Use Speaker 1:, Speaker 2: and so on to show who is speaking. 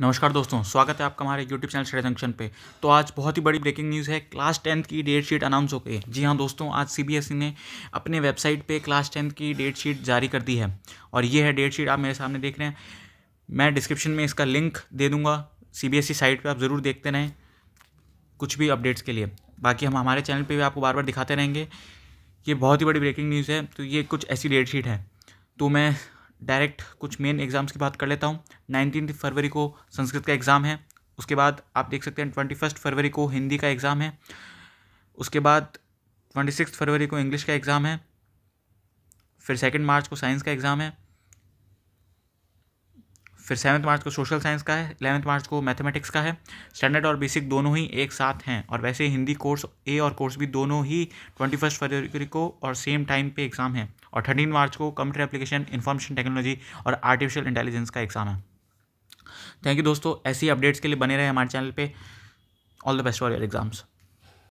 Speaker 1: नमस्कार दोस्तों स्वागत है आपका हमारे यूट्यूब चैनल श्रेय जंक्शन पे तो आज बहुत ही बड़ी ब्रेकिंग न्यूज़ है क्लास टेंथ की डेट शीट अनाउंस हो गई जी हाँ दोस्तों आज ई e ने अपने वेबसाइट पे क्लास टेंथ की डेट शीट जारी कर दी है और ये है डेट शीट आप मेरे सामने देख रहे हैं मैं डिस्क्रिप्शन में इसका लिंक दे दूँगा सी साइट पर आप ज़रूर देखते रहें कुछ भी अपडेट्स के लिए बाकी हम हमारे चैनल पर भी आपको बार बार दिखाते रहेंगे ये बहुत ही बड़ी ब्रेकिंग न्यूज़ है तो ये कुछ ऐसी डेट शीट है तो मैं डायरेक्ट कुछ मेन एग्ज़ाम्स की बात कर लेता हूँ नाइनटीन फरवरी को संस्कृत का एग्ज़ाम है उसके बाद आप देख सकते हैं ट्वेंटी फर्स्ट फरवरी को हिंदी का एग्ज़ाम है उसके बाद ट्वेंटी सिक्स फरवरी को इंग्लिश का एग्ज़ाम है फिर सेकेंड मार्च को साइंस का एग्ज़ाम है फिर सेवन्थ मार्च को सोशल साइंस का है इलेवंथ मार्च को मैथमेटिक्स का है स्टैंडर्ड और बेसिक दोनों ही एक साथ हैं और वैसे हिंदी कोर्स ए और कोर्स भी दोनों ही ट्वेंटी फर्स्ट फरवरी को और सेम टाइम पे एग्ज़ाम है और थर्टीन मार्च को कंप्यूटर एप्लीकेशन इन्फॉर्मेशन टेक्नोलॉजी और आर्टिफिशियल इंटेलिजेंस का एग्जाम है थैंक यू दोस्तों ऐसी अपडेट्स के लिए बने रहे हमारे चैनल पे all the best for your exams